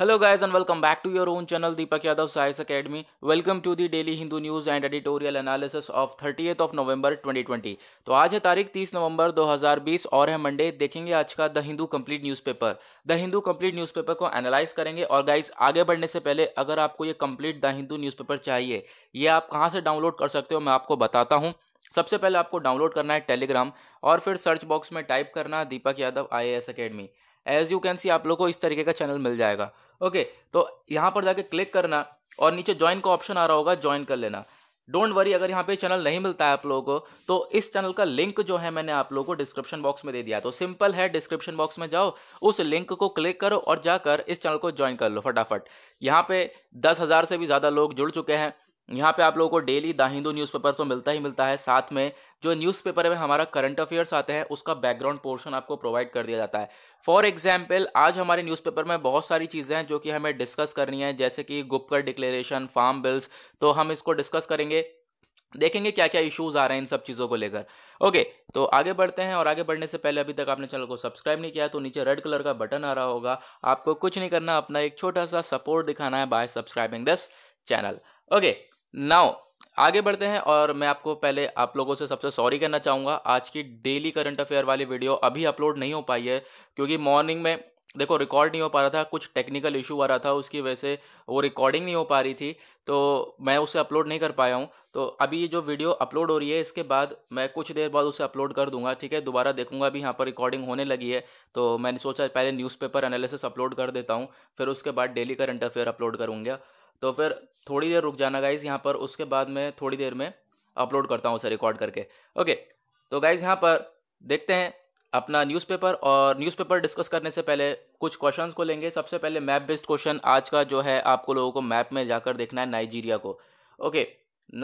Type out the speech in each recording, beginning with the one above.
Hello guys and welcome back to your own channel Deepak Yadav science academy welcome to the daily Hindu news and editorial analysis of thirty of November 2020 तो आज है तारीख 30 नवंबर 2020 और है Monday देखेंगे आज का the Hindu complete newspaper the Hindu complete newspaper को एनालाइज करेंगे और गाइज आगे बढ़ने से पहले अगर आपको ये कंप्लीट द हिंदू न्यूज चाहिए ये आप कहाँ से डाउनलोड कर सकते हो मैं आपको बताता हूँ सबसे पहले आपको डाउनलोड करना है टेलीग्राम और फिर सर्च बॉक्स में टाइप करना Deepak Yadav I S academy as you can see आप लोग को इस तरीके का चैनल मिल जाएगा ओके तो यहाँ पर जाके क्लिक करना और नीचे ज्वाइन का ऑप्शन आ रहा होगा ज्वाइन कर लेना डोंट वरी अगर यहाँ पे चैनल नहीं मिलता है आप लोगों को तो इस चैनल का लिंक जो है मैंने आप लोगों को डिस्क्रिप्शन बॉक्स में दे दिया तो सिंपल है डिस्क्रिप्शन बॉक्स में जाओ उस लिंक को क्लिक करो और जाकर इस चैनल को ज्वाइन कर लो फटाफट यहाँ पे दस हज़ार से भी ज़्यादा लोग जुड़ चुके हैं यहाँ पे आप लोगों को डेली द हिंदू न्यूज़पेपर तो मिलता ही मिलता है साथ में जो न्यूज़पेपर में हमारा करंट अफेयर्स आते हैं उसका बैकग्राउंड पोर्शन आपको प्रोवाइड कर दिया जाता है फॉर एग्जाम्पल आज हमारे न्यूज़पेपर में बहुत सारी चीज़ें हैं जो कि हमें डिस्कस करनी है जैसे कि गुप्कर डिक्लेरेशन फार्म बिल्स तो हम इसको डिस्कस करेंगे देखेंगे क्या क्या इश्यूज आ रहे हैं इन सब चीज़ों को लेकर ओके तो आगे बढ़ते हैं और आगे बढ़ने से पहले अभी तक आपने चैनल को सब्सक्राइब नहीं किया तो नीचे रेड कलर का बटन आ रहा होगा आपको कुछ नहीं करना अपना एक छोटा सा सपोर्ट दिखाना है by subscribing this channel okay now आगे बढ़ते हैं और मैं आपको पहले आप लोगों से सबसे सॉरी कहना चाहूँगा आज की डेली करंट अफेयर वाली वीडियो अभी अपलोड नहीं हो पाई है क्योंकि मॉर्निंग में देखो रिकॉर्ड नहीं हो पा रहा था कुछ टेक्निकल इशू आ रहा था उसकी वजह से वो रिकॉर्डिंग नहीं हो पा रही थी तो मैं उसे अपलोड नहीं कर पाया हूँ तो अभी ये जो वीडियो अपलोड हो रही है इसके बाद मैं कुछ देर बाद उसे अपलोड कर दूंगा ठीक है दोबारा देखूंगा अभी यहाँ पर रिकॉर्डिंग होने लगी है तो मैंने सोचा पहले न्यूज़पेपर एनालिसिस अपलोड कर देता हूँ फिर उसके बाद डेली करंट अफेयर अपलोड करूँगा तो फिर थोड़ी देर रुक जाना गाइज यहाँ पर उसके बाद मैं थोड़ी देर में अपलोड करता हूँ उसे रिकॉर्ड करके ओके तो गाइज यहाँ पर देखते हैं अपना न्यूज़पेपर और न्यूज़पेपर डिस्कस करने से पहले कुछ क्वेश्चंस को लेंगे सबसे पहले मैप बेस्ड क्वेश्चन आज का जो है आपको लोगों को मैप में जाकर देखना है नाइजीरिया को ओके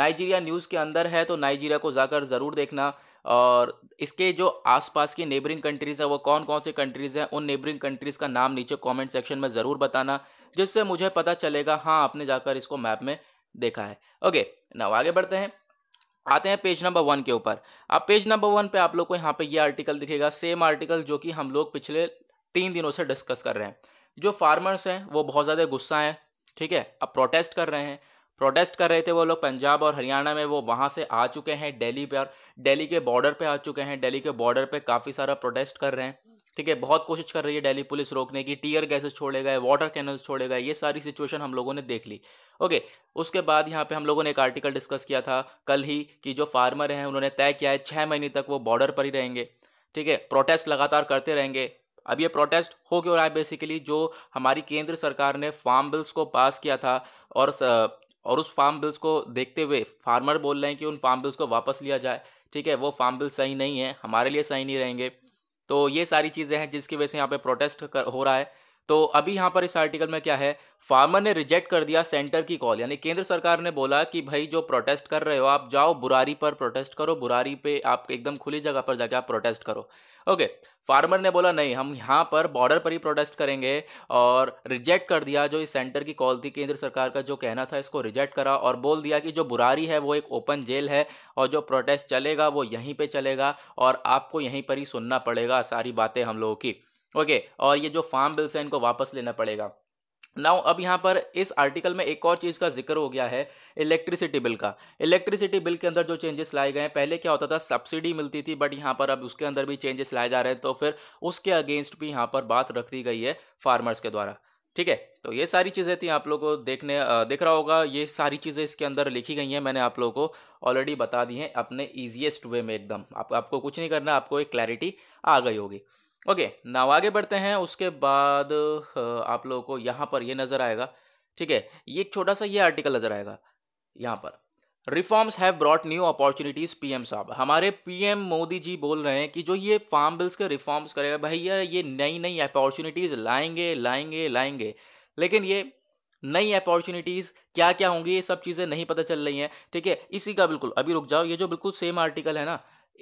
नाइजीरिया न्यूज़ के अंदर है तो नाइजीरिया को जाकर ज़रूर देखना और इसके जो आसपास की नेबरिंग कंट्रीज़ है वो कौन कौन सी कंट्रीज़ हैं उन नेबरिंग कंट्रीज़ का नाम नीचे कमेंट सेक्शन में ज़रूर बताना जिससे मुझे पता चलेगा हाँ आपने जाकर इसको मैप में देखा है ओके नाउ आगे बढ़ते हैं आते हैं पेज नंबर वन के ऊपर अब पेज नंबर वन पे आप लोग को यहाँ पे ये आर्टिकल दिखेगा सेम आर्टिकल जो कि हम लोग पिछले तीन दिनों से डिस्कस कर रहे हैं जो फार्मर्स हैं वो बहुत ज़्यादा गुस्सा हैं ठीक है अब प्रोटेस्ट कर रहे हैं प्रोटेस्ट कर रहे थे वो लोग पंजाब और हरियाणा में वो वहाँ से आ चुके हैं डेली पर डेली के बॉर्डर पे आ चुके हैं डेली के बॉर्डर पर काफ़ी सारा प्रोटेस्ट कर रहे हैं ठीक है बहुत कोशिश कर रही है डेली पुलिस रोकने की टीयर गैसेस छोड़े गए वाटर कैनल्स छोड़े गए ये सारी सिचुएशन हम लोगों ने देख ली ओके उसके बाद यहाँ पे हम लोगों ने एक आर्टिकल डिस्कस किया था कल ही कि जो फार्मर हैं उन्होंने तय किया है छः महीने तक वो बॉर्डर पर ही रहेंगे ठीक है प्रोटेस्ट लगातार करते रहेंगे अब ये प्रोटेस्ट हो क्यों रहा है बेसिकली जो हमारी केंद्र सरकार ने फार्म बिल्स को पास किया था और और उस फार्म बिल्स को देखते हुए फार्मर बोल रहे हैं कि उन फार्म बिल्स को वापस लिया जाए ठीक है वो फार्म बिल सही नहीं है हमारे लिए सही नहीं रहेंगे तो ये सारी चीज़ें हैं जिसकी वजह से यहाँ पे प्रोटेस्ट हो रहा है तो अभी यहाँ पर इस आर्टिकल में क्या है फार्मर ने रिजेक्ट कर दिया सेंटर की कॉल यानी केंद्र सरकार ने बोला कि भाई जो प्रोटेस्ट कर रहे हो आप जाओ बुरारी पर प्रोटेस्ट करो बुरारी पे आप एकदम खुली जगह पर जाके आप प्रोटेस्ट करो ओके फार्मर ने बोला नहीं हम यहाँ पर बॉर्डर पर ही प्रोटेस्ट करेंगे और रिजेक्ट कर दिया जो इस सेंटर की कॉल थी केंद्र सरकार का जो कहना था इसको रिजेक्ट करा और बोल दिया कि जो बुरारी है वो एक ओपन जेल है और जो प्रोटेस्ट चलेगा वो यहीं पे चलेगा और आपको यहीं पर ही सुनना पड़ेगा सारी बातें हम लोगों की ओके और ये जो फार्म बिल्स हैं इनको वापस लेना पड़ेगा नाउ अब यहाँ पर इस आर्टिकल में एक और चीज़ का जिक्र हो गया है इलेक्ट्रिसिटी बिल का इलेक्ट्रिसिटी बिल के अंदर जो चेंजेस लाए गए हैं पहले क्या होता था सब्सिडी मिलती थी बट यहाँ पर अब उसके अंदर भी चेंजेस लाए जा रहे हैं तो फिर उसके अगेंस्ट भी यहाँ पर बात रख दी गई है फार्मर्स के द्वारा ठीक है तो ये सारी चीज़ें थी आप लोगों को देखने देख रहा होगा ये सारी चीज़ें इसके अंदर लिखी गई हैं मैंने आप लोगों को ऑलरेडी बता दी हैं अपने ईजिएस्ट वे में एकदम आप, आपको कुछ नहीं करना आपको एक क्लैरिटी आ गई होगी ओके नाव आगे बढ़ते हैं उसके बाद आप लोगों को यहाँ पर ये नज़र आएगा ठीक है ये छोटा सा ये आर्टिकल नज़र आएगा यहाँ पर reforms have brought new opportunities PM साहब हमारे पीएम मोदी जी बोल रहे हैं कि जो ये फार्म बिल्स के रिफॉर्म्स करेगा भैया ये नई नई अपॉर्चुनिटीज़ लाएंगे लाएंगे लाएंगे लेकिन ये नई अपॉर्चुनिटीज़ क्या क्या होंगी ये सब चीज़ें नहीं पता चल रही हैं ठीक है इसी का बिल्कुल अभी रुक जाओ ये जो बिल्कुल सेम आर्टिकल है ना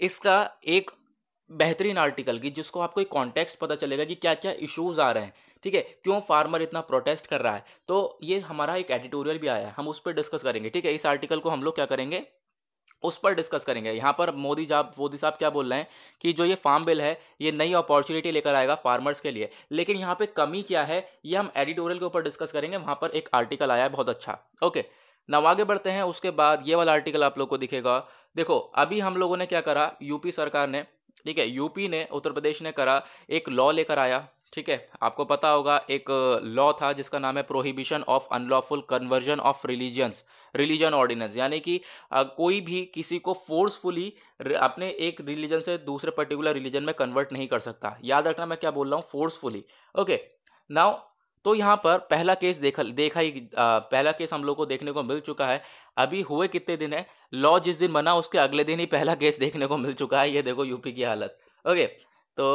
इसका एक बेहतरीन आर्टिकल की जिसको आपको एक कॉन्टेक्स्ट पता चलेगा कि क्या क्या इश्यूज आ रहे हैं ठीक है क्यों फार्मर इतना प्रोटेस्ट कर रहा है तो ये हमारा एक एडिटोरियल भी आया है हम उस पर डिस्कस करेंगे ठीक है इस आर्टिकल को हम लोग क्या करेंगे उस पर डिस्कस करेंगे यहाँ पर मोदी साहब मोदी साहब क्या बोल रहे हैं कि जो ये फार्म बिल है ये नई अपॉर्चुनिटी लेकर आएगा फार्मर्स के लिए लेकिन यहाँ पे कमी क्या है ये हम एडिटोरियल के ऊपर डिस्कस करेंगे वहाँ पर एक आर्टिकल आया है बहुत अच्छा ओके नव आगे बढ़ते हैं उसके बाद ये वाला आर्टिकल आप लोग को दिखेगा देखो अभी हम लोगों ने क्या करा यूपी सरकार ने ठीक है यूपी ने उत्तर प्रदेश ने करा एक लॉ लेकर आया ठीक है आपको पता होगा एक लॉ था जिसका नाम है prohibition of unlawful conversion of religions religion ordinance यानी कि कोई भी किसी को फोर्सफुली अपने एक रिलीजन से दूसरे पर्टिकुलर रिलीजन में कन्वर्ट नहीं कर सकता याद रखना मैं क्या बोल रहा हूँ फोर्सफुली ओके नाउ तो यहाँ पर पहला केस देखा देखा ही आ, पहला केस हम लोग को देखने को मिल चुका है अभी हुए कितने दिन है लॉ जिस दिन बना उसके अगले दिन ही पहला केस देखने को मिल चुका है ये देखो यूपी की हालत ओके तो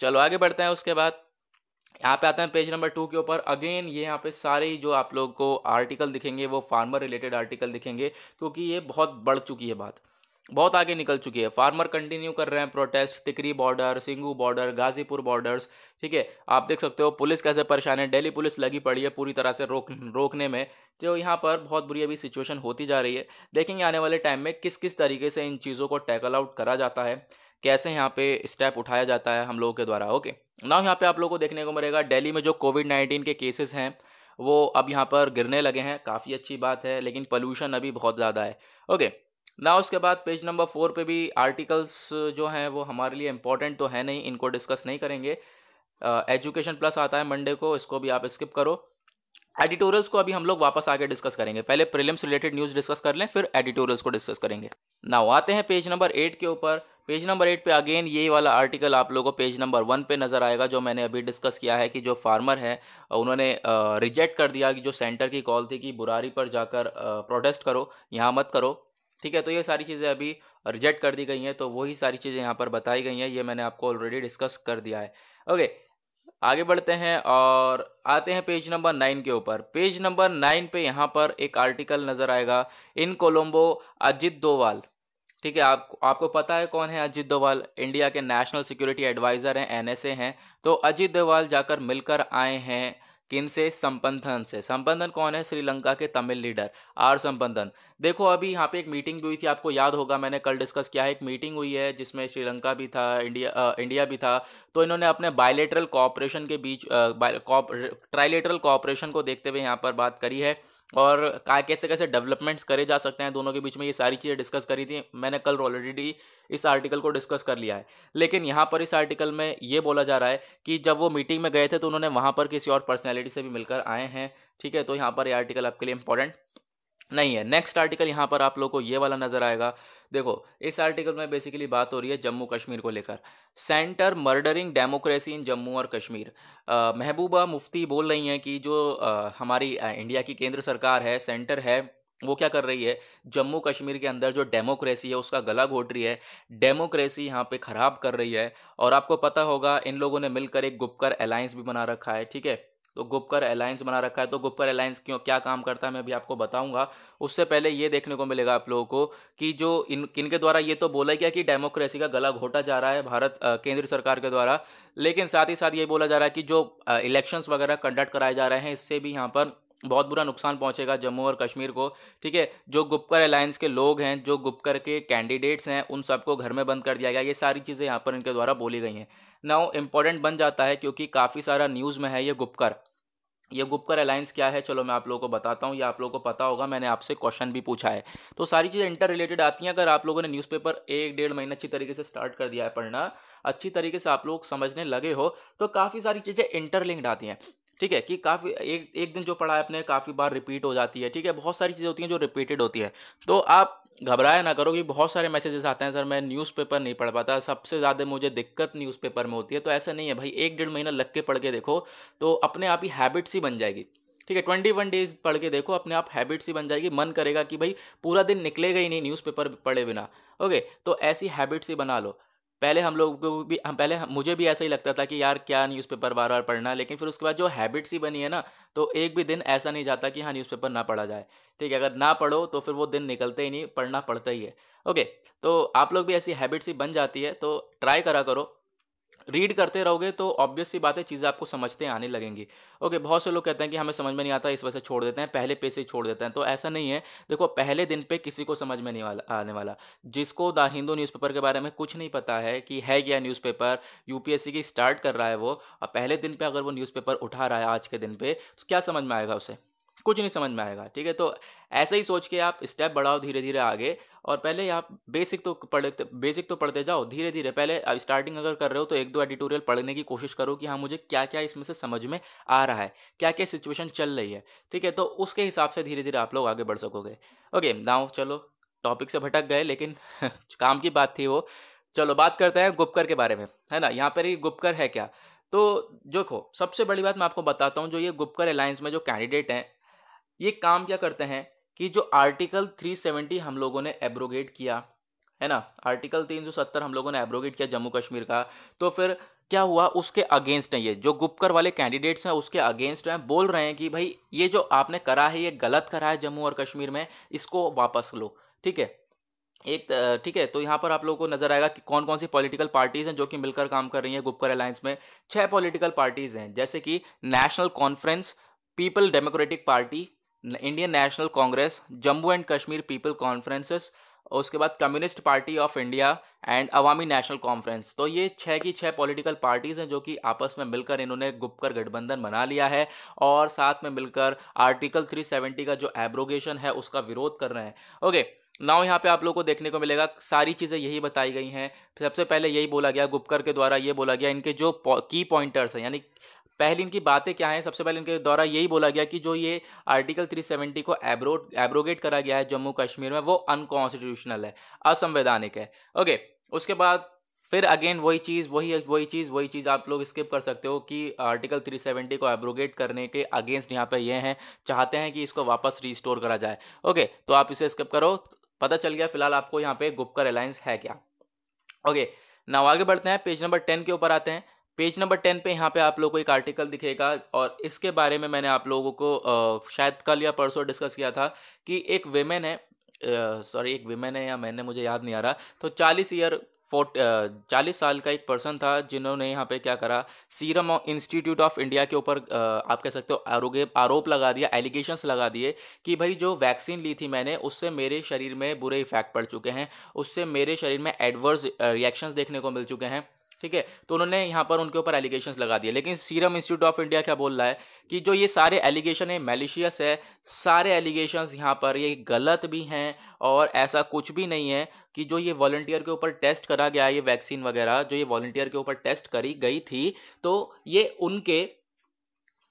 चलो आगे बढ़ते हैं उसके बाद यहाँ पे आते हैं पेज नंबर टू के ऊपर अगेन ये यहाँ पे सारे जो आप लोग को आर्टिकल दिखेंगे वो फार्मर रिलेटेड आर्टिकल दिखेंगे क्योंकि ये बहुत बढ़ चुकी है बात बहुत आगे निकल चुकी है फार्मर कंटिन्यू कर रहे हैं protest Tikri border Singhu border Ghazipur borders ठीक है आप देख सकते हो पुलिस कैसे परेशान है डेली पुलिस लगी पड़ी है पूरी तरह से रोक रोकने में जो यहाँ पर बहुत बुरी अभी सिचुएशन होती जा रही है देखेंगे आने वाले टाइम में किस किस तरीके से इन चीज़ों को टैकल आउट करा जाता है कैसे यहाँ पे स्टेप उठाया जाता है हम लोगों के द्वारा ओके नाउ यहाँ पे आप लोगों को देखने को मिलेगा डेली में जो कोविड नाइन्टीन के केसेस हैं वो अब यहाँ पर गिरने लगे हैं काफ़ी अच्छी बात है लेकिन पोल्यूशन अभी बहुत ज़्यादा है ओके ना उसके बाद पेज नंबर फोर पे भी आर्टिकल्स जो हैं वो हमारे लिए इम्पॉर्टेंट तो है नहीं इनको डिस्कस नहीं करेंगे एजुकेशन uh, प्लस आता है मंडे को इसको भी आप स्किप करो एडिटोरियल्स को अभी हम लोग वापस आगे डिस्कस करेंगे पहले प्रीलिम्स रिलेटेड न्यूज़ डिस्कस कर लें फिर एडिटोरियल्स को डिस्कस करेंगे नाउ आते हैं पेज नंबर एट के ऊपर पेज नंबर एट पे अगेन ये वाला आर्टिकल आप लोगों को पेज नंबर वन पे नज़र आएगा जो मैंने अभी डिस्कस किया है कि जो फार्मर है uh, उन्होंने रिजेक्ट uh, कर दिया कि जो सेंटर की कॉल थी कि बुरारी पर जाकर प्रोटेस्ट uh, करो यहाँ मत करो ठीक है तो ये सारी चीज़ें अभी रिजेक्ट कर दी गई हैं तो वही सारी चीज़ें यहाँ पर बताई गई हैं ये मैंने आपको ऑलरेडी डिस्कस कर दिया है ओके आगे बढ़ते हैं और आते हैं पेज नंबर नाइन के ऊपर पेज नंबर नाइन पे यहाँ पर एक आर्टिकल नज़र आएगा इन कोलम्बो अजित दोवाल ठीक है आप आपको पता है कौन है अजीत डोवाल इंडिया के नेशनल सिक्योरिटी एडवाइज़र हैं एनएसए हैं तो अजीत डोवाल जाकर मिलकर आए हैं किन से संपंथन से संपंथन कौन है श्रीलंका के तमिल लीडर आर संपंथन देखो अभी यहाँ पे एक मीटिंग भी हुई थी आपको याद होगा मैंने कल डिस्कस किया है एक मीटिंग हुई है जिसमें श्रीलंका भी था इंडिया आ, इंडिया भी था तो इन्होंने अपने बायलेटरल कॉपरेशन के बीच ट्राइलेटरल कॉपरेशन को देखते हुए यहाँ पर बात करी है और कैसे कैसे डेवलपमेंट्स करे जा सकते हैं दोनों के बीच में ये सारी चीज़ें डिस्कस करी थी मैंने कल ऑलरेडी इस आर्टिकल को डिस्कस कर लिया है लेकिन यहाँ पर इस आर्टिकल में ये बोला जा रहा है कि जब वो मीटिंग में गए थे तो उन्होंने वहाँ पर किसी और पर्सनैलिटी से भी मिलकर आए हैं ठीक है तो यहाँ पर ये आर्टिकल आपके लिए इंपॉर्टेंट नहीं है नेक्स्ट आर्टिकल यहाँ पर आप लोग को ये वाला नज़र आएगा देखो इस आर्टिकल में बेसिकली बात हो रही है जम्मू कश्मीर को लेकर centre murdering democracy in Jammu और कश्मीर महबूबा मुफ्ती बोल रही हैं कि जो आ, हमारी आ, इंडिया की केंद्र सरकार है सेंटर है वो क्या कर रही है जम्मू कश्मीर के अंदर जो डेमोक्रेसी है उसका गला घोट रही है डेमोक्रेसी यहाँ पे ख़राब कर रही है और आपको पता होगा इन लोगों ने मिलकर एक गुपकर अलायंस भी बना रखा है ठीक है तो गुप्कर अलायंस बना रखा है तो गुप्कर अलायंस क्यों क्या काम करता है मैं भी आपको बताऊंगा उससे पहले ये देखने को मिलेगा आप लोगों को कि जो इन के द्वारा ये तो बोला गया कि डेमोक्रेसी का गला घोटा जा रहा है भारत केंद्र सरकार के द्वारा लेकिन साथ ही साथ ये बोला जा रहा है कि जो इलेक्शंस वगैरह कंडक्ट कराए जा रहे हैं इससे भी यहाँ पर बहुत बुरा नुकसान पहुंचेगा जम्मू और कश्मीर को ठीक है जो गुप्कर अलायंस के लोग हैं जो गुपकर के कैंडिडेट्स हैं उन सबको घर में बंद कर दिया गया ये सारी चीज़ें यहाँ पर इनके द्वारा बोली गई हैं नाउ इम्पॉर्टेंट बन जाता है क्योंकि काफ़ी सारा न्यूज़ में है ये गुपकर ये गुपकर अलायंस क्या है चलो मैं आप लोगों को बताता हूँ या आप लोगों को पता होगा मैंने आपसे क्वेश्चन भी पूछा है तो सारी चीज़ें इंटर रिलेटेड आती हैं अगर आप लोगों ने न्यूज़पेपर एक डेढ़ महीने अच्छी तरीके से स्टार्ट कर दिया है पढ़ना अच्छी तरीके से आप लोग समझने लगे हो तो काफ़ी सारी चीज़ें इंटरलिंक्ड आती हैं ठीक है कि काफ़ी एक एक दिन जो पढ़ा है अपने काफ़ी बार रिपीट हो जाती है ठीक है बहुत सारी चीज़ें होती हैं जो रिपीटेड होती है तो आप घबराया ना करो कि बहुत सारे मैसेजेस आते हैं सर मैं न्यूज़पेपर नहीं पढ़ पाता सबसे ज़्यादा मुझे दिक्कत न्यूज़पेपर में होती है तो ऐसा नहीं है भाई एक डेढ़ महीना लग के पढ़ के देखो तो अपने आप ही हैबिट्स ही बन जाएगी ठीक है ट्वेंटी वन डेज पढ़ के देखो अपने आप हैबिट्स ही बन जाएगी मन करेगा कि भाई पूरा दिन निकलेगा ही नहीं न्यूज़पेपर पढ़े बिना ओके तो ऐसी हैबिट्स ही बना लो पहले हम लोग को भी हम पहले मुझे भी ऐसा ही लगता था कि यार क्या न्यूज़पेपर बार बार पढ़ना लेकिन फिर उसके बाद जो हैबिट्स ही बनी है ना तो एक भी दिन ऐसा नहीं जाता कि हाँ न्यूज़पेपर ना पढ़ा जाए ठीक है अगर ना पढ़ो तो फिर वो दिन निकलते ही नहीं पढ़ना पड़ता ही है ओके तो आप लोग भी ऐसी हैबिट्स ही बन जाती है तो ट्राई करा करो रीड करते रहोगे तो ऑब्वियस सी बात है चीज़ें आपको समझते आने लगेंगी ओके बहुत से लोग कहते हैं कि हमें समझ में नहीं आता इस वजह से छोड़ देते हैं पहले पेज से छोड़ देते हैं तो ऐसा नहीं है देखो पहले दिन पे किसी को समझ में नहीं वाला आने वाला जिसको द हिंदू न्यूज़पेपर के बारे में कुछ नहीं पता है कि है क्या न्यूज़पेपर यूपीएससी की स्टार्ट कर रहा है वो और पहले दिन पर अगर वो न्यूज़पेपर उठा रहा है आज के दिन पर तो क्या समझ में आएगा उसे कुछ नहीं समझ में आएगा ठीक है तो ऐसे ही सोच के आप स्टेप बढ़ाओ धीरे धीरे आगे और पहले आप बेसिक तो पढ़ते बेसिक तो पढ़ते जाओ धीरे धीरे पहले स्टार्टिंग अगर कर रहे हो तो एक दो एडिटोरियल पढ़ने की कोशिश करो कि हाँ मुझे क्या क्या इसमें से समझ में आ रहा है क्या क्या सिचुएशन चल रही है ठीक है तो उसके हिसाब से धीरे धीरे आप लोग आगे बढ़ सकोगे ओके नाव चलो टॉपिक से भटक गए लेकिन काम की बात थी वो चलो बात करते हैं गुपकर के बारे में है ना यहाँ पर ही गुपकर है क्या तो देखो सबसे बड़ी बात मैं आपको बताता हूँ जो ये गुपकर अलायंस में जो कैंडिडेट हैं ये काम क्या करते हैं कि जो आर्टिकल 370 हम लोगों ने एब्रोगेट किया है ना आर्टिकल 370 हम लोगों ने एब्रोगेट किया जम्मू कश्मीर का तो फिर क्या हुआ उसके अगेंस्ट है ये जो गुपकर वाले कैंडिडेट्स हैं उसके अगेंस्ट हैं बोल रहे हैं कि भाई ये जो आपने करा है ये गलत करा है जम्मू और कश्मीर में इसको वापस लो ठीक है एक ठीक है तो यहाँ पर आप लोगों को नजर आएगा कि कौन कौन सी पॉलिटिकल पार्टीज हैं जो कि मिलकर काम कर रही हैं गुपकर अलायंस में छह पॉलिटिकल पार्टीज हैं जैसे कि National Conference People Democratic Party Indian National Congress Jammu and Kashmir People conferences उसके बाद Communist Party of India and Awami National Conference तो ये छः की छः पॉलिटिकल पार्टीज़ हैं जो कि आपस में मिलकर इन्होंने गुपकर गठबंधन बना लिया है और साथ में मिलकर आर्टिकल 370 का जो एब्रोगेशन है उसका विरोध कर रहे हैं ओके नाउ यहाँ पे आप लोगों को देखने को मिलेगा सारी चीज़ें यही बताई गई हैं सबसे पहले यही बोला गया गुपकर के द्वारा ये बोला गया इनके जो की पॉइंटर्स हैं यानी पहले इनकी बातें क्या हैं सबसे पहले इनके द्वारा यही बोला गया कि जो ये आर्टिकल 370 को एब्रोड एब्रोगेट करा गया है जम्मू कश्मीर में वो अनकॉन्स्टिट्यूशनल है असंवैधानिक है ओके उसके बाद फिर अगेन वही चीज़ वही वही चीज़ वही चीज़ आप लोग स्किप कर सकते हो कि आर्टिकल 370 को एब्रोगेट करने के अगेंस्ट यहाँ पे ये हैं चाहते हैं कि इसको वापस रिस्टोर करा जाए ओके तो आप इसे स्किप करो पता चल गया फिलहाल आपको यहाँ पे गुप्कर अलायंस है क्या ओके नाउ आगे बढ़ते हैं पेज नंबर टेन के ऊपर आते हैं पेज नंबर टेन पे यहाँ पे आप लोगों को एक आर्टिकल दिखेगा और इसके बारे में मैंने आप लोगों को आ, शायद कल या परसों डिस्कस किया था कि एक वेमेन है सॉरी एक वेमेन है या मैंने मुझे याद नहीं आ रहा तो चालीस ईयर फोर्ट चालीस साल का एक पर्सन था जिन्होंने यहाँ पे क्या करा सीरम इंस्टीट्यूट ऑफ इंडिया के ऊपर आप कह सकते हो आरोगे आरोप लगा दिया एलिगेशंस लगा दिए कि भाई जो वैक्सीन ली थी मैंने उससे मेरे शरीर में बुरे इफेक्ट पड़ चुके हैं उससे मेरे शरीर में एडवर्स रिएक्शंस देखने को मिल चुके हैं ठीक है तो उन्होंने यहाँ पर उनके ऊपर एलिगेशन लगा दिए लेकिन सीरम इंस्टीट्यूट ऑफ इंडिया क्या बोल रहा है कि जो ये सारे एलिगेशन है मेलिशियस है सारे एलिगेशन यहाँ पर ये गलत भी हैं और ऐसा कुछ भी नहीं है कि जो ये वॉलेंटियर के ऊपर टेस्ट करा गया ये वैक्सीन वगैरह जो ये वॉल्टियर के ऊपर टेस्ट करी गई थी तो ये उनके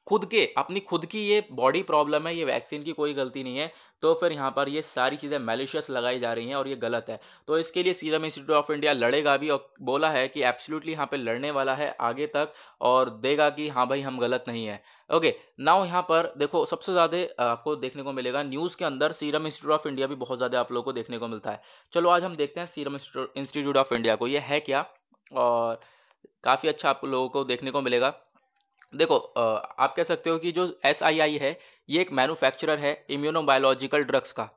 खुद के अपनी खुद की ये बॉडी प्रॉब्लम है ये वैक्सीन की कोई गलती नहीं है तो फिर यहाँ पर ये सारी चीज़ें मेलिशियस लगाई जा रही हैं और ये गलत है तो इसके लिए सीरम इंस्टीट्यूट ऑफ इंडिया लड़ेगा भी और बोला है कि एब्सोल्युटली यहाँ पे लड़ने वाला है आगे तक और देगा कि हाँ भाई हम गलत नहीं है ओके नाउ यहाँ पर देखो सबसे ज़्यादा आपको देखने को मिलेगा न्यूज़ के अंदर सीरम इंस्टीट्यूट ऑफ इंडिया भी बहुत ज़्यादा आप लोगों को देखने को मिलता है चलो आज हम देखते हैं सीरम इंस्टीट्यूट ऑफ इंडिया को ये है क्या और काफ़ी अच्छा आप लोगों को देखने को मिलेगा देखो आप कह सकते हो कि जो एस है ये एक मैन्युफैक्चरर है इम्यूनोबायोलॉजिकल ड्रग्स का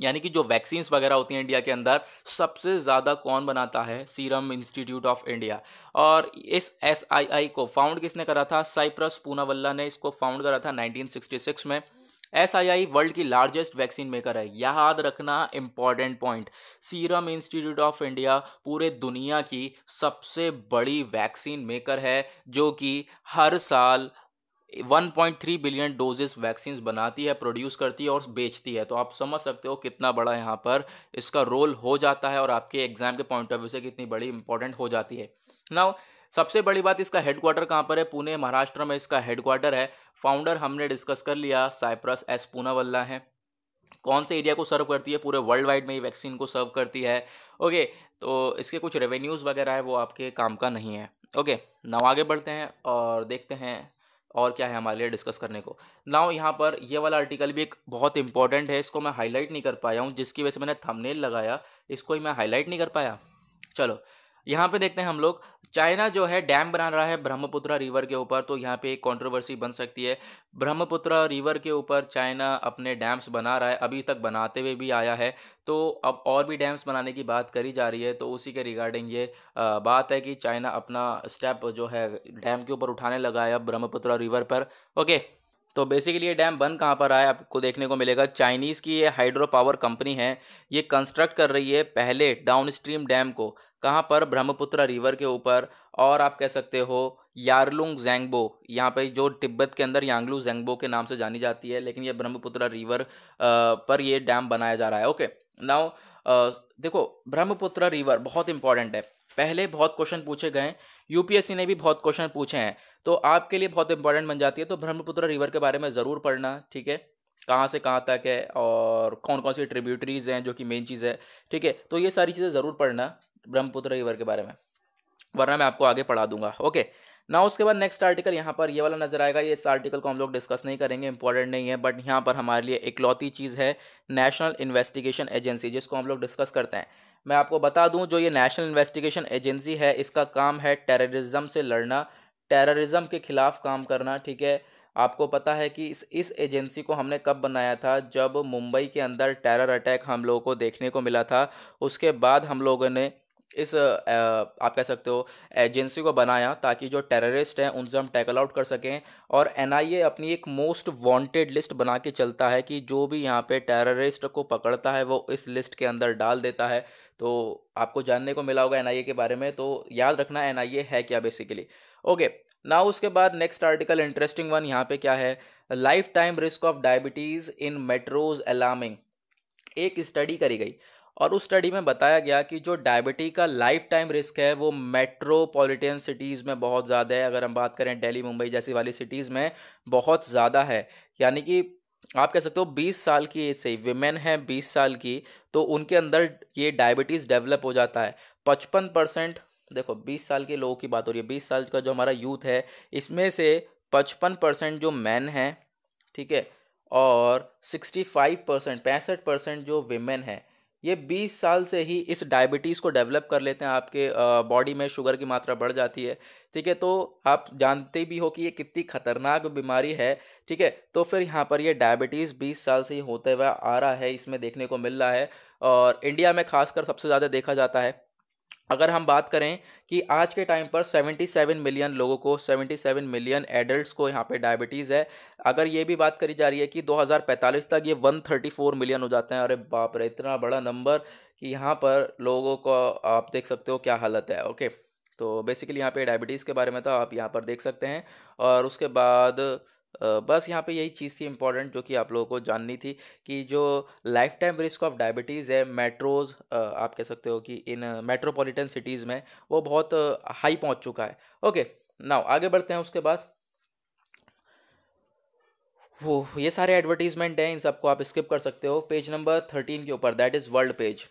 यानी कि जो वैक्सीन्स वगैरह होती हैं इंडिया के अंदर सबसे ज़्यादा कौन बनाता है सीरम इंस्टीट्यूट ऑफ इंडिया और इस एस को फाउंड किसने करा था साइप्रस पूनावल्ला ने इसको फाउंड करा था 1966 में एस वर्ल्ड की लार्जेस्ट वैक्सीन मेकर है याद रखना important point Serum Institute of India पूरे दुनिया की सबसे बड़ी वैक्सीन मेकर है जो कि हर साल 1.3 बिलियन डोजेस वैक्सीन बनाती है प्रोड्यूस करती है और बेचती है तो आप समझ सकते हो कितना बड़ा यहाँ पर इसका रोल हो जाता है और आपके एग्जाम के पॉइंट ऑफ व्यू से कितनी बड़ी इंपॉर्टेंट हो जाती है नाउ सबसे बड़ी बात इसका हेडक्वार्टर कहाँ पर है पुणे महाराष्ट्र में इसका हेडक्वार्टर है फाउंडर हमने डिस्कस कर लिया साइप्रस एस पूनावल्ला है कौन से एरिया को सर्व करती है पूरे वर्ल्ड वाइड में ये वैक्सीन को सर्व करती है ओके तो इसके कुछ रेवेन्यूज़ वगैरह है वो आपके काम का नहीं है ओके नाव आगे बढ़ते हैं और देखते हैं और क्या है हमारे लिए डिस्कस करने को नाव यहाँ पर ये वाला आर्टिकल भी एक बहुत इंपॉर्टेंट है इसको मैं हाईलाइट नहीं कर पाया हूँ जिसकी वजह से मैंने थंबनेल लगाया इसको ही मैं हाईलाइट नहीं कर पाया चलो यहाँ पे देखते हैं हम लोग चाइना जो है डैम बना रहा है ब्रह्मपुत्र रिवर के ऊपर तो यहाँ पे एक कॉन्ट्रोवर्सी बन सकती है ब्रह्मपुत्र रिवर के ऊपर चाइना अपने डैम्स बना रहा है अभी तक बनाते हुए भी आया है तो अब और भी डैम्स बनाने की बात करी जा रही है तो उसी के रिगार्डिंग ये बात है कि चाइना अपना स्टेप जो है डैम के ऊपर उठाने लगा है ब्रह्मपुत्र रिवर पर ओके तो बेसिकली ये डैम बन कहाँ पर आया आपको देखने को मिलेगा चाइनीज़ की ये हाइड्रो पावर कंपनी है ये कंस्ट्रक्ट कर रही है पहले डाउन स्ट्रीम डैम को कहाँ पर ब्रह्मपुत्र रिवर के ऊपर और आप कह सकते हो यारलुंग जेंगबो यहाँ पे जो तिब्बत के अंदर यांगलू जेंगबो के नाम से जानी जाती है लेकिन ये ब्रह्मपुत्र रिवर पर ये डैम बनाया जा रहा है ओके नाउ देखो ब्रह्मपुत्र रिवर बहुत इंपॉर्टेंट है पहले बहुत क्वेश्चन पूछे गए यूपीएससी ने भी बहुत क्वेश्चन पूछे हैं तो आपके लिए बहुत इंपॉर्टेंट बन जाती है तो ब्रह्मपुत्र रिवर के बारे में ज़रूर पढ़ना ठीक है कहाँ से कहाँ तक है और कौन कौन सी ट्रिब्यूटरीज हैं जो कि मेन चीज़ है ठीक है तो ये सारी चीज़ें ज़रूर पढ़ना ब्रह्मपुत्र रिवर के बारे में वरना मैं आपको आगे पढ़ा दूंगा ओके ना उसके बाद नेक्स्ट आर्टिकल यहाँ पर ये वाला नजर आएगा ये इस आर्टिकल को हम लोग डिस्कस नहीं करेंगे इंपॉर्टेंट नहीं है बट यहाँ पर हमारे लिए इकलौती चीज़ है नेशनल इन्वेस्टिगेशन एजेंसी जिसको हम लोग डिस्कस करते हैं मैं आपको बता दूँ जो ये नेशनल इन्वेस्टिगेशन एजेंसी है इसका काम है टेररिज्म से लड़ना टेररिज्म के खिलाफ काम करना ठीक है आपको पता है कि इस इस एजेंसी को हमने कब बनाया था जब मुंबई के अंदर टेरर अटैक हम लोगों को देखने को मिला था उसके बाद हम लोगों ने इस आप कह सकते हो एजेंसी को बनाया ताकि जो टेररिस्ट हैं उनसे हम टैकल आउट कर सकें और एनआईए अपनी एक मोस्ट वांटेड लिस्ट बना के चलता है कि जो भी यहाँ पे टेररिस्ट को पकड़ता है वो इस लिस्ट के अंदर डाल देता है तो आपको जानने को मिला होगा एनआईए के बारे में तो याद रखना एनआईए है क्या बेसिकली ओके ना उसके बाद नेक्स्ट आर्टिकल इंटरेस्टिंग वन यहाँ पे क्या है lifetime risk of diabetes in metros alarming एक स्टडी करी गई और उस स्टडी में बताया गया कि जो डायबिटी का लाइफ टाइम रिस्क है वो मेट्रोपॉलिटन सिटीज़ में बहुत ज़्यादा है अगर हम बात करें दिल्ली मुंबई जैसी वाली सिटीज़ में बहुत ज़्यादा है यानी कि आप कह सकते हो 20 साल की एज से विमेन है 20 साल की तो उनके अंदर ये डायबिटीज़ डेवलप हो जाता है 55 परसेंट देखो 20 साल के लोगों की बात हो रही है 20 साल का जो हमारा यूथ है इसमें से 55 परसेंट जो मैन हैं ठीक है और 65 परसेंट पैंसठ परसेंट जो विमेन हैं ये 20 साल से ही इस डायबिटीज़ को डेवलप कर लेते हैं आपके बॉडी में शुगर की मात्रा बढ़ जाती है ठीक है तो आप जानते भी हो कि ये कितनी खतरनाक बीमारी है ठीक है तो फिर यहाँ पर ये डायबिटीज़ 20 साल से ही होते हुए आ रहा है इसमें देखने को मिल रहा है और इंडिया में खासकर सबसे ज़्यादा देखा जाता है अगर हम बात करें कि आज के टाइम पर 77 मिलियन लोगों को 77 मिलियन एडल्ट्स को यहाँ पे डायबिटीज़ है अगर ये भी बात करी जा रही है कि 2045 तक ये 134 मिलियन हो जाते हैं अरे बाप रे इतना बड़ा नंबर कि यहाँ पर लोगों को आप देख सकते हो क्या हालत है ओके तो बेसिकली यहाँ पे डायबिटीज़ के बारे में तो आप यहाँ पर देख सकते हैं और उसके बाद बस यहाँ पे यही चीज़ थी इम्पॉर्टेंट जो कि आप लोगों को जाननी थी कि जो lifetime risk of diabetes है मेट्रोज आप कह सकते हो कि इन मेट्रोपॉलिटन सिटीज़ में वो बहुत हाई पहुँच चुका है ओके नाउ आगे बढ़ते हैं उसके बाद वो ये सारे एडवर्टीजमेंट हैं इन सबको आप स्किप कर सकते हो पेज नंबर थर्टीन के ऊपर दैट इज़ वर्ल्ड पेज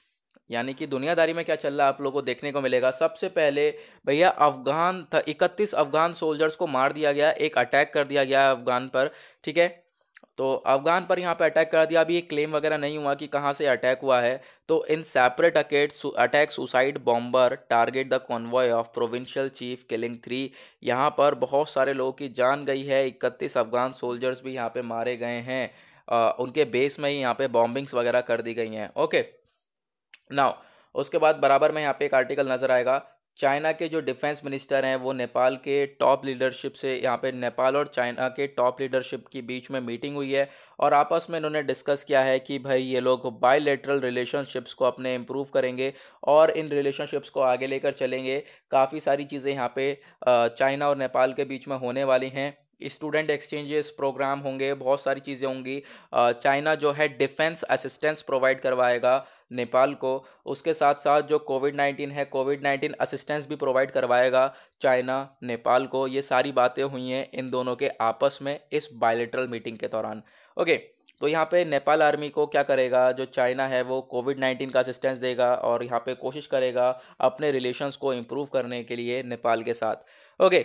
यानी कि दुनियादारी में क्या चल रहा है आप लोगों को देखने को मिलेगा सबसे पहले भैया अफगान था इकतीस अफगान सोल्जर्स को मार दिया गया एक अटैक कर दिया गया अफगान पर ठीक है तो अफगान पर यहाँ पे अटैक कर दिया अभी ये क्लेम वगैरह नहीं हुआ कि कहाँ से अटैक हुआ है तो इन सेपरेट अकेट attack suicide bomber target the convoy of provincial chief killing three यहाँ पर बहुत सारे लोगों की जान गई है इकतीस अफगान सोल्जर्स भी यहाँ पे मारे गए हैं उनके बेस में ही यहाँ पे बॉम्बिंग्स वगैरह कर दी गई हैं ओके नाउ उसके बाद बराबर में यहाँ पे एक आर्टिकल नज़र आएगा चाइना के जो डिफेंस मिनिस्टर हैं वो नेपाल के टॉप लीडरशिप से यहाँ पे नेपाल और चाइना के टॉप लीडरशिप के बीच में मीटिंग हुई है और आपस में इन्होंने डिस्कस किया है कि भाई ये लोग बायलेटरल रिलेशनशिप्स को अपने इम्प्रूव करेंगे और इन रिलेशनशिप्स को आगे लेकर चलेंगे काफ़ी सारी चीज़ें यहाँ पे चाइना और नेपाल के बीच में होने वाली हैं स्टूडेंट एक्सचेंजेस प्रोग्राम होंगे बहुत सारी चीज़ें होंगी चाइना जो है डिफेंस असिस्टेंस प्रोवाइड करवाएगा नेपाल को उसके साथ साथ जो कोविड नाइन्टीन है कोविड नाइन्टीन असिस्टेंस भी प्रोवाइड करवाएगा चाइना नेपाल को ये सारी बातें हुई हैं इन दोनों के आपस में इस बायलेटरल मीटिंग के दौरान ओके तो यहाँ पे नेपाल आर्मी को क्या करेगा जो चाइना है वो कोविड नाइन्टीन का असिस्टेंस देगा और यहाँ पे कोशिश करेगा अपने रिलेशंस को इम्प्रूव करने के लिए नेपाल के साथ ओके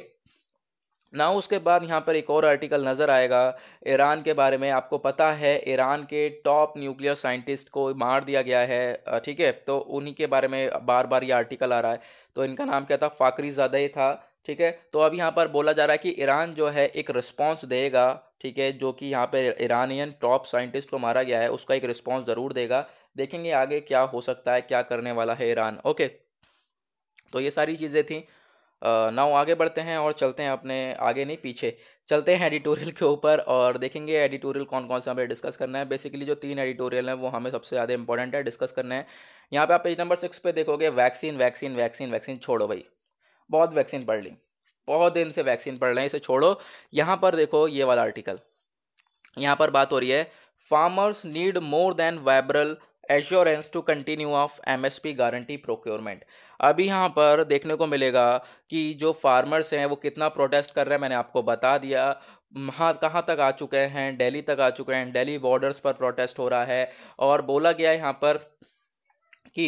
ना उसके बाद यहाँ पर एक और आर्टिकल नज़र आएगा ईरान के बारे में आपको पता है ईरान के टॉप न्यूक्लियर साइंटिस्ट को मार दिया गया है ठीक है तो उन्हीं के बारे में बार बार ये आर्टिकल आ रहा है तो इनका नाम क्या था फ़ाकरी जदय ही था ठीक है तो अब यहाँ पर बोला जा रहा है कि ईरान जो है एक रिस्पॉन्स देगा ठीक है जो कि यहाँ पर ईरानियन टॉप साइंटिस्ट को मारा गया है उसका एक रिस्पॉन्स ज़रूर देगा देखेंगे आगे क्या हो सकता है क्या करने वाला है ईरान ओके तो ये सारी चीज़ें थी नाउ आगे बढ़ते हैं और चलते हैं अपने आगे नहीं पीछे चलते हैं एडिटोरियल के ऊपर और देखेंगे एडिटोरियल कौन कौन सा हमें डिस्कस करना है बेसिकली जो तीन एडिटोरियल हैं वो हमें सबसे ज़्यादा इंपॉर्टेंट है डिस्कस करना है यहाँ पे आप पेज नंबर सिक्स पे देखोगे वैक्सीन वैक्सीन वैक्सीन वैक्सीन छोड़ो भाई बहुत वैक्सीन पढ़ ली बहुत दिन से वैक्सीन पढ़ रहे हैं इसे छोड़ो यहाँ पर देखो ये वाला आर्टिकल यहाँ पर बात हो रही है farmers need more than verbal assurance to continue of P guarantee procurement अभी यहाँ पर देखने को मिलेगा कि जो फार्मर्स हैं वो कितना प्रोटेस्ट कर रहे हैं मैंने आपको बता दिया हाँ कहाँ तक आ चुके हैं दिल्ली तक आ चुके हैं दिल्ली बॉर्डर्स पर प्रोटेस्ट हो रहा है और बोला गया यहाँ पर कि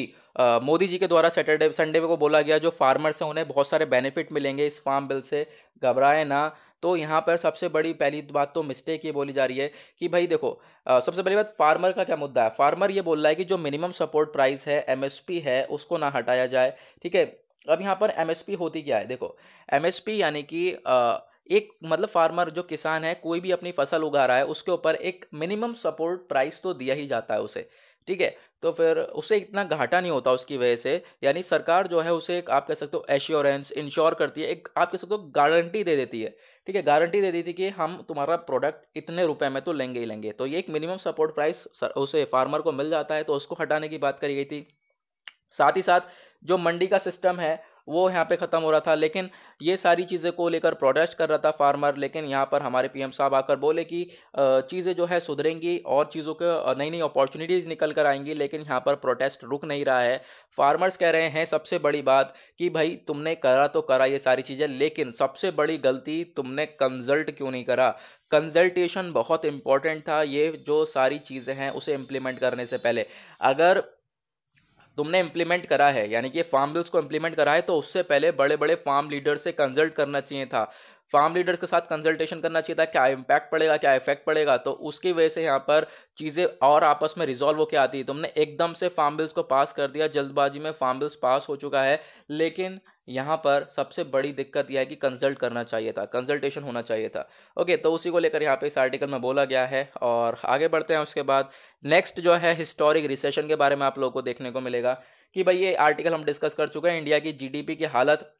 मोदी जी के द्वारा सैटरडे संडे को बोला गया जो फार्मर्स हैं उन्हें बहुत सारे बेनिफिट मिलेंगे इस फार्म बिल से घबराए ना तो यहाँ पर सबसे बड़ी पहली बात तो मिस्टेक ये बोली जा रही है कि भाई देखो आ, सबसे पहली बात फार्मर का क्या मुद्दा है फार्मर ये बोल रहा है कि जो मिनिमम सपोर्ट प्राइस है एम है उसको ना हटाया जाए ठीक है अब यहाँ पर एम होती क्या है देखो एम यानी कि एक मतलब फार्मर जो किसान है कोई भी अपनी फसल उगा रहा है उसके ऊपर एक मिनिमम सपोर्ट प्राइस तो दिया ही जाता है उसे ठीक है तो फिर उसे इतना घाटा नहीं होता उसकी वजह से यानी सरकार जो है उसे एक आप कह सकते हो एश्योरेंस इंश्योर करती है एक आप कह सकते हो गारंटी दे देती है ठीक है गारंटी दे दी थी कि हम तुम्हारा प्रोडक्ट इतने रुपए में तो लेंगे ही लेंगे तो ये एक मिनिमम सपोर्ट प्राइस उसे फार्मर को मिल जाता है तो उसको हटाने की बात करी गई थी साथ ही साथ जो मंडी का सिस्टम है वो यहाँ पे ख़त्म हो रहा था लेकिन ये सारी चीज़ें को लेकर प्रोटेस्ट कर रहा था फार्मर लेकिन यहाँ पर हमारे पीएम साहब आकर बोले कि चीज़ें जो है सुधरेंगी और चीज़ों के नई नई अपॉर्चुनिटीज़ निकल कर आएंगी लेकिन यहाँ पर प्रोटेस्ट रुक नहीं रहा है फार्मर्स कह रहे हैं सबसे बड़ी बात कि भाई तुमने करा तो करा ये सारी चीज़ें लेकिन सबसे बड़ी गलती तुमने कंजल्ट क्यों नहीं करा कंजल्टेशन बहुत इंपॉर्टेंट था ये जो सारी चीज़ें हैं उसे इम्प्लीमेंट करने से पहले अगर तुमने इम्प्लीमेंट करा है यानी कि फार्म बिल्स को इम्प्लीमेंट करा है तो उससे पहले बड़े बड़े फार्म लीडर से कंसल्ट करना चाहिए था फार्म लीडर्स के साथ कंसल्टेशन करना चाहिए था क्या इम्पैक्ट पड़ेगा क्या इफेक्ट पड़ेगा तो उसकी वजह से यहाँ पर चीज़ें और आपस में रिजॉल्व होकर आती है तुमने एकदम से फार्म बिल्स को पास कर दिया जल्दबाजी में फार्म बिल्स पास हो चुका है लेकिन यहाँ पर सबसे बड़ी दिक्कत यह है कि कंसल्ट करना चाहिए था कंसल्टेशन होना चाहिए था ओके तो उसी को लेकर यहाँ पे इस आर्टिकल में बोला गया है और आगे बढ़ते हैं उसके बाद नेक्स्ट जो है हिस्टोरिक रिसेशन के बारे में आप लोगों को देखने को मिलेगा कि भाई ये आर्टिकल हम डिस्कस कर चुके हैं इंडिया की जीडीपी की हालत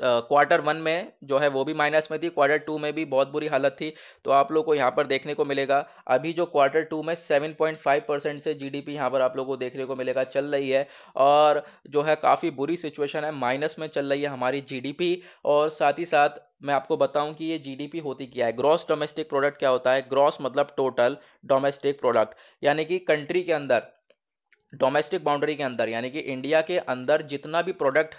क्वार्टर uh, वन में जो है वो भी माइनस में थी क्वार्टर टू में भी बहुत बुरी हालत थी तो आप लोग को यहाँ पर देखने को मिलेगा अभी जो क्वार्टर टू में सेवन पॉइंट फाइव परसेंट से जीडीपी डी यहाँ पर आप लोग को देखने को मिलेगा चल रही है और जो है काफ़ी बुरी सिचुएशन है माइनस में चल रही है हमारी पी और साथ ही साथ मैं आपको बताऊं कि ये जीडीपी होती क्या है ग्रॉस डोमेस्टिक प्रोडक्ट क्या होता है ग्रॉस मतलब टोटल डोमेस्टिक प्रोडक्ट यानी कि कंट्री के अंदर डोमेस्टिक बाउंड्री के अंदर यानी कि इंडिया के अंदर जितना भी प्रोडक्ट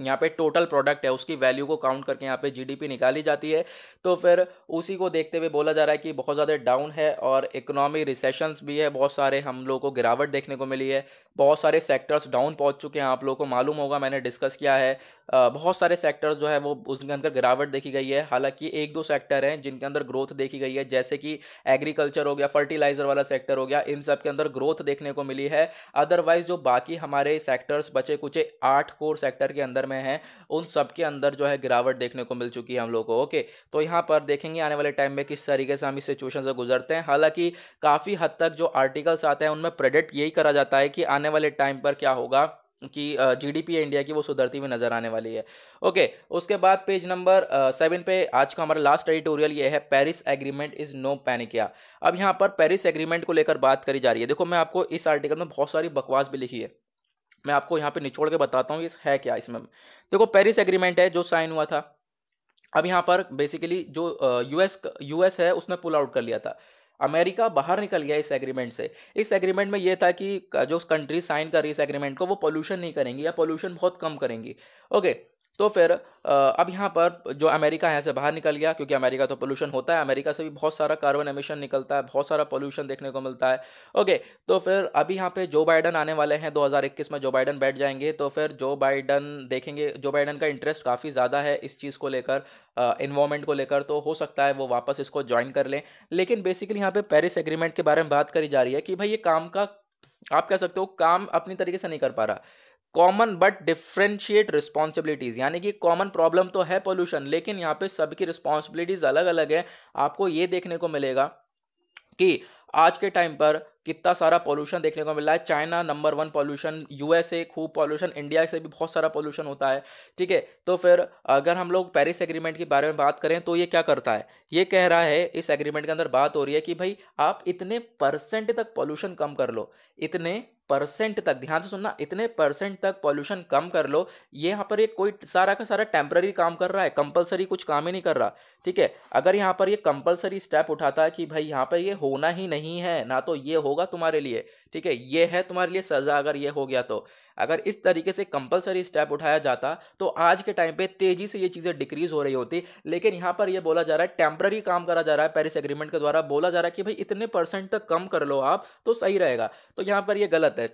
यहाँ पे टोटल प्रोडक्ट है उसकी वैल्यू को काउंट करके यहाँ पे जीडीपी निकाली जाती है तो फिर उसी को देखते हुए बोला जा रहा है कि बहुत ज़्यादा डाउन है और इकोनॉमी रिसेशंस भी है बहुत सारे हम लोगों को गिरावट देखने को मिली है बहुत सारे सेक्टर्स डाउन पहुँच चुके हैं आप लोगों को मालूम होगा मैंने डिस्कस किया है बहुत सारे सेक्टर्स जो है वो उसके अंदर गिरावट देखी गई है हालांकि एक दो सेक्टर हैं जिनके अंदर ग्रोथ देखी गई है जैसे कि एग्रीकल्चर हो गया फर्टिलाइजर वाला सेक्टर हो गया इन सब के अंदर ग्रोथ देखने को मिली है अदरवाइज जो बाकी हमारे सेक्टर्स बचे कुचे आठ कोर सेक्टर के अंदर में हैं उन सब के अंदर जो है गिरावट देखने को मिल चुकी है हम लोग को ओके तो यहाँ पर देखेंगे आने वाले टाइम में किस तरीके से हम इस सिचुएशन से गुजरते हैं हालांकि काफ़ी हद तक जो आर्टिकल्स आते हैं उनमें प्रेडिक्ट यही करा जाता है कि आने वाले टाइम पर क्या होगा की जीडीपी है इंडिया की वो सुधरती हुई नज़र आने वाली है ओके उसके बाद पेज नंबर सेवन पे आज का हमारा लास्ट एडिटोरियल ये है Paris agreement is no panacea अब यहाँ पर पेरिस एग्रीमेंट को लेकर बात करी जा रही है देखो मैं आपको इस आर्टिकल में बहुत सारी बकवास भी लिखी है मैं आपको यहाँ पे निचोड़ के बताता हूँ इस है क्या इसमें देखो पेरिस एग्रीमेंट है जो साइन हुआ था अब यहाँ पर बेसिकली जो यूएस यूएस है उसने पुल आउट कर लिया था अमेरिका बाहर निकल गया इस एग्रीमेंट से इस एग्रीमेंट में यह था कि जो कंट्री साइन कर रही इस एग्रीमेंट को वो पोल्यूशन नहीं करेंगी या पोल्यूशन बहुत कम करेंगी ओके okay. तो फिर अब यहाँ पर जो अमेरिका यहाँ से बाहर निकल गया क्योंकि अमेरिका तो पोल्यूशन होता है अमेरिका से भी बहुत सारा कार्बन एमिशन निकलता है बहुत सारा पोल्यूशन देखने को मिलता है ओके तो फिर अभी यहाँ पे जो बाइडन आने वाले हैं 2021 में जो बाइडन बैठ जाएंगे तो फिर जो बाइडन देखेंगे जो बाइडन का इंटरेस्ट काफ़ी ज़्यादा है इस चीज़ को लेकर इन्वॉर्मेंट को लेकर तो हो सकता है वो वापस इसको ज्वाइन कर लें लेकिन बेसिकली यहाँ पे पेरिस एग्रीमेंट के बारे में बात करी जा रही है कि भाई ये काम का आप कह सकते हो काम अपनी तरीके से नहीं कर पा रहा कॉमन बट डिफ्रेंशिएट रिस्पॉन्सिबिलिटीज यानी कि कॉमन प्रॉब्लम तो है पोल्यूशन लेकिन यहाँ पे सबकी रिस्पॉन्सिबिलिटीज अलग अलग है आपको ये देखने को मिलेगा कि आज के टाइम पर कितना सारा पॉल्यूशन देखने को मिल रहा है China number one pollution USA खूब पॉल्यूशन इंडिया से भी बहुत सारा पॉल्यूशन होता है ठीक है तो फिर अगर हम लोग पेरिस एग्रीमेंट के बारे में बात करें तो ये क्या करता है ये कह रहा है इस एग्रीमेंट के अंदर बात हो रही है कि भाई आप इतने परसेंट तक पॉल्यूशन कम कर लो इतने परसेंट तक ध्यान से सुनना इतने परसेंट तक पॉल्यूशन कम कर लो ये यहाँ पर ये कोई सारा का सारा टेम्प्ररी काम कर रहा है कंपलसरी कुछ काम ही नहीं कर रहा ठीक है अगर यहाँ पर ये कंपलसरी स्टेप उठाता है कि भाई यहाँ पर ये होना ही नहीं है ना तो ये हो होगा तुम्हारे लिए ठीक है ये है तुम्हारे लिए सज़ा अगर ये हो गया तो अगर इस तरीके से कंपलसरी स्टेप उठाया जाता तो आज के टाइम पे तेजी से ये चीज़ें डिक्रीज हो रही होती लेकिन यहाँ पर ये बोला जा रहा है टेम्प्ररी काम करा जा रहा है पेरिस एग्रीमेंट के द्वारा बोला जा रहा है कि भाई इतने परसेंट तक कम कर लो आप तो सही रहेगा तो यहाँ पर ये गलत है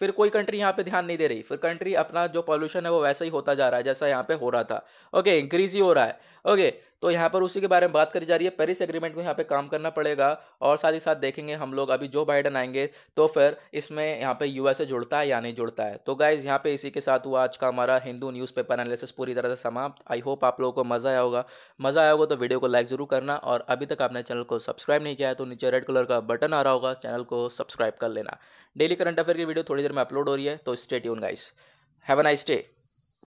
फिर कोई कंट्री यहाँ पे ध्यान नहीं दे रही फिर कंट्री अपना जो पॉल्यूशन है वो वैसा ही होता जा रहा है जैसा यहाँ पे हो रहा था ओके इंक्रीज ही हो रहा है ओके तो यहाँ पर उसी के बारे में बात करी जा रही है पेरिस एग्रीमेंट को यहाँ पे काम करना पड़ेगा और साथ ही साथ देखेंगे हम लोग अभी जो बाइडन आएंगे तो फिर इसमें यहाँ पे यूएसए जुड़ता है या नहीं जुड़ता है तो गाइज यहाँ पे इसी के साथ हुआ आज का हमारा हिंदू न्यूज़पेपर एनालिसिस पूरी तरह से समाप्त आई होप आप लोगों को मज़ा आया होगा मज़ा आया होगा तो वीडियो को लाइक ज़रूर करना और अभी तक आपने चैनल को सब्सक्राइब नहीं किया है तो नीचे रेड कलर का बटन आ रहा होगा चैनल को सब्सक्राइब कर लेना डेली करंट अफेयर की वीडियो थोड़ी देर में अपलोड हो रही है तो स्टेट यून guys have a nice day